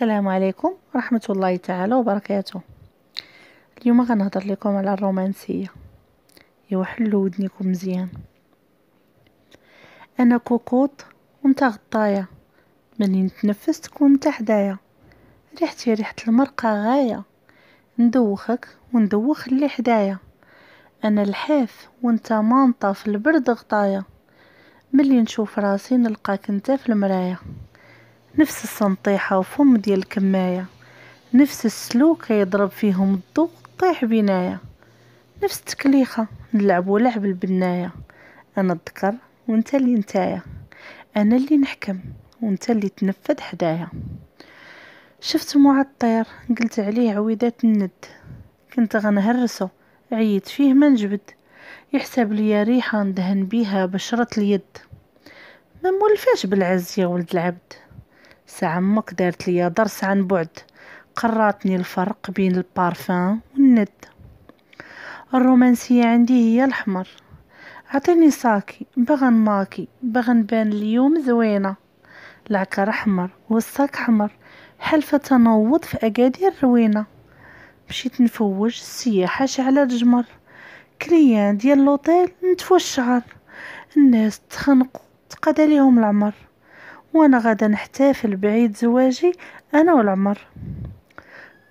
السلام عليكم ورحمة الله تعالى وبركاته اليوم غنهضر لكم على الرومانسية ايوا حلو ودنيكم مزيان انا كوكوط وانت غطاية ملي نتنفس تكون نتا حدايا ريحتي ريحة المرقة غاية ندوخك وندوخ اللي حدايا انا الحاف وانت مانطة في البرد غطايا ملي نشوف راسي نلقاك انت في المرايا نفس الصنطيحه وفم ديال الكماية نفس السلوك يضرب فيهم الضوء طيح بناية نفس التكليخة نلعبو لعب البناية أنا الذكر وانت اللي نتايا أنا اللي نحكم وانت اللي تنفذ حدايا شفت معطير قلت عليه عويدات الند كنت غنهرسو عييت فيه ما نجبد يحسب ليا ريحة ندهن بيها بشرة اليد ما مولفاش بالعزية ولد العبد ساعة امك دارت ليا درس عن بعد قراتني الفرق بين البارفان والند الرومانسية عندي هي الحمر عطيني ساكي بغن ماكي بغن نبان اليوم زوينة العكر احمر والساك حمر حلفة تنوض في اكادير روينة مشيت نفوج السياحة شعلة الجمر كليان ديال لوطيل نتفو الشعر الناس تخنقوا تقاد عليهم العمر وانا غادا نحتفل بعيد زواجي انا والعمر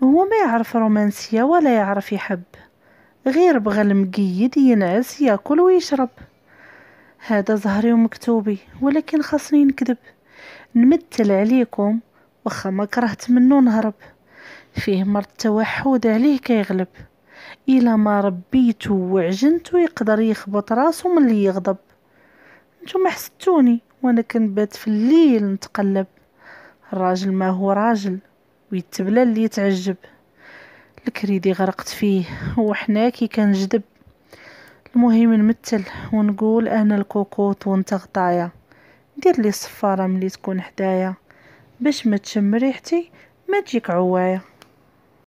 هو ما يعرف رومانسية ولا يعرف يحب غير بغى المقيد ينعس ياكل ويشرب هذا زهري ومكتوبي ولكن خاصني نكذب نمثل عليكم واخا ما كرهت منه نهرب فيه مرض التوحد عليه كيغلب الا ما ربيتو وعجنتو يقدر يخبط راسو ملي يغضب نتوما حسدتوني وانا كنبات في الليل نتقلب الراجل ما هو راجل ويتبلى اللي يتعجب الكريدي غرقت فيه وحنا كي كنجذب المهم نمثل ونقول انا الكوكوط وانت غطايا دير لي صفاره ملي تكون حدايا باش ما تشم ريحتي ما تجيك عوايه